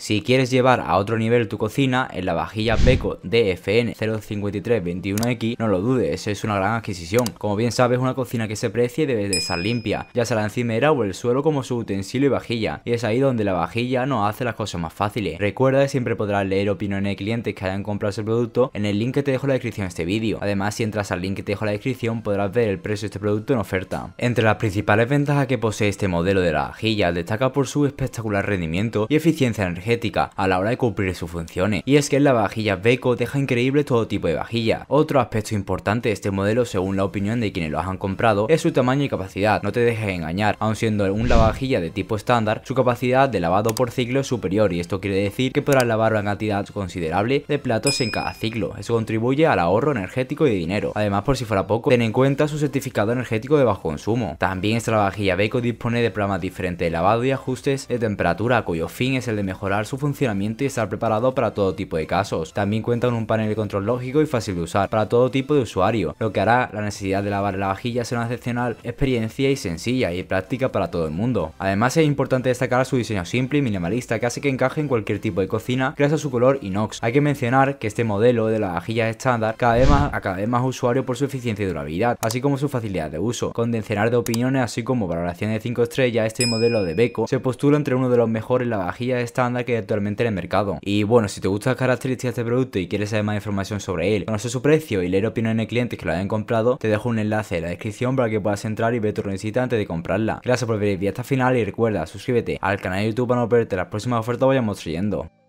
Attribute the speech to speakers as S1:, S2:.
S1: Si quieres llevar a otro nivel tu cocina, en la vajilla Beko DFN 05321X, no lo dudes, es una gran adquisición. Como bien sabes, una cocina que se precie debe de estar limpia, ya sea la encimera o el suelo como su utensilio y vajilla, y es ahí donde la vajilla nos hace las cosas más fáciles. Recuerda que siempre podrás leer opiniones de clientes que hayan comprado ese producto en el link que te dejo en la descripción de este vídeo. Además, si entras al link que te dejo en la descripción, podrás ver el precio de este producto en oferta. Entre las principales ventajas que posee este modelo de la vajilla, destaca por su espectacular rendimiento y eficiencia energética a la hora de cumplir sus funciones, y es que el la vajilla Beko deja increíble todo tipo de vajilla. Otro aspecto importante de este modelo, según la opinión de quienes lo han comprado, es su tamaño y capacidad, no te dejes engañar, aun siendo un lavavajilla de tipo estándar, su capacidad de lavado por ciclo es superior y esto quiere decir que podrás lavar una cantidad considerable de platos en cada ciclo, eso contribuye al ahorro energético y de dinero. Además, por si fuera poco, ten en cuenta su certificado energético de bajo consumo. También esta lavavajilla Beko dispone de programas diferentes de lavado y ajustes de temperatura, cuyo fin es el de mejorar su funcionamiento y estar preparado para todo tipo de casos. También cuenta con un panel de control lógico y fácil de usar para todo tipo de usuario, lo que hará la necesidad de lavar la vajilla ser una excepcional experiencia y sencilla y práctica para todo el mundo. Además es importante destacar su diseño simple y minimalista que hace que encaje en cualquier tipo de cocina gracias a su color inox. Hay que mencionar que este modelo de la vajilla estándar cada vez más a cada vez más usuario por su eficiencia y durabilidad, así como su facilidad de uso. Con de opiniones así como valoración de 5 estrellas, este modelo de Beko se postula entre uno de los mejores lavavajillas estándar que que actualmente en el mercado. Y bueno, si te gustan las características de este producto y quieres saber más información sobre él, conocer su precio y leer opiniones de clientes que lo hayan comprado, te dejo un enlace en la descripción para que puedas entrar y ver tu necesidad antes de comprarla. Gracias por ver el video hasta final y recuerda, suscríbete al canal de YouTube para no perderte las próximas ofertas que vayamos trayendo.